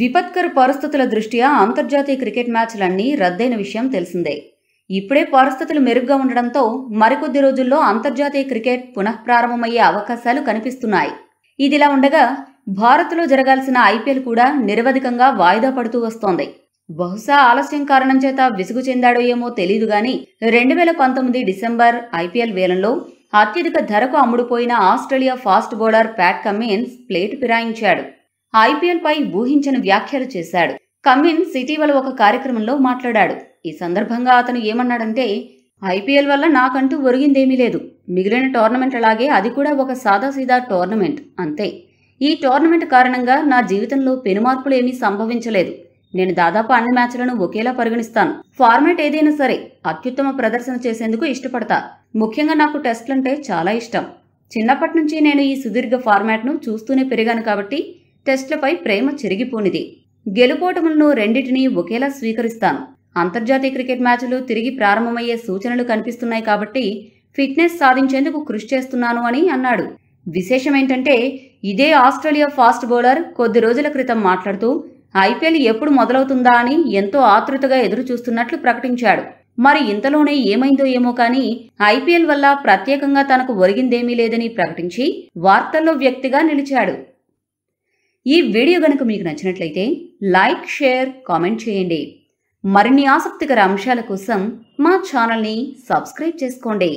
విపత్కర పరిస్థితుల దృష్ట్యా అంతర్జాతీయ క్రికెట్ మ్యాచ్లన్నీ రద్దైన విషయం తెలిసిందే ఇప్పుడే పరిస్థితులు మెరుగ్గా ఉండడంతో మరికొద్ది రోజుల్లో అంతర్జాతీయ క్రికెట్ పునఃప్రారంభమయ్యే అవకాశాలు కనిపిస్తున్నాయి ఇదిలా ఉండగా భారత్లో జరగాల్సిన ఐపీఎల్ కూడా నిరవధికంగా వాయిదా పడుతూ వస్తోంది బహుశా ఆలస్యం కారణం చేత విసుగు చెందాడో ఏమో తెలియదు గాని రెండు వేల పంతొమ్మిది డిసెంబర్ ఐపీఎల్ వేలంలో అత్యధిక ధరకు అమ్ముడుపోయిన Australia fast bowler Pat Cummins plate ఫిరాయించాడు ఐపీఎల్పై ఊహించని వ్యాఖ్యలు చేశాడు కమిన్స్ ఇటీవల ఒక కార్యక్రమంలో మాట్లాడాడు ఈ సందర్భంగా అతను ఏమన్నాడంటే ఐపీఎల్ వల్ల నాకంటూ ఒరిగిందేమీ లేదు మిగిలిన టోర్నమెంట్ అలాగే అది కూడా ఒక సాదాసీదా టోర్నమెంట్ అంతే ఈ టోర్నమెంట్ కారణంగా నా జీవితంలో పెనుమార్పులు ఏమీ సంభవించలేదు నేను దాదాపు అన్ని మ్యాచ్లను ఒకేలా పరిగణిస్తాను ఫార్మాట్ ఏదైనా సరే అత్యుత్తమ ప్రదర్శన చేసేందుకు ఇష్టపడతా ముఖ్యంగా నాకు టెస్ట్లంటే చాలా ఇష్టం చిన్నప్పటి నుంచి నేను ఈ సుదీర్ఘ ఫార్మాట్ను చూస్తూనే పెరిగాను కాబట్టి టెస్టులపై ప్రేమ చెరిగిపోనిది గెలుపోటములను రెండింటినీ ఒకేలా స్వీకరిస్తాను అంతర్జాతీయ క్రికెట్ మ్యాచ్లు తిరిగి ప్రారంభమయ్యే సూచనలు కనిపిస్తున్నాయి కాబట్టి ఫిట్నెస్ సాధించేందుకు కృషి చేస్తున్నాను అని అన్నాడు విశేషమేంటంటే ఇదే ఆస్ట్రేలియా ఫాస్ట్ బౌలర్ కొద్ది రోజుల క్రితం మాట్లాడుతూ ఐపీఎల్ ఎప్పుడు మొదలవుతుందా అని ఎంతో ఆతృతగా ఎదురుచూస్తున్నట్లు ప్రకటించాడు మరి ఇంతలోనే ఏమైందో ఏమో కానీ ఐపీఎల్ వల్ల ప్రత్యేకంగా తనకు ఒరిగిందేమీ లేదని ప్రకటించి వార్తల్లో వ్యక్తిగా నిలిచాడు ఈ వీడియో గనుక మీకు నచ్చినట్లయితే లైక్ షేర్ కామెంట్ చేయండి మరిన్ని ఆసక్తికర అంశాల కోసం మా ఛానల్ని సబ్స్క్రైబ్ చేసుకోండి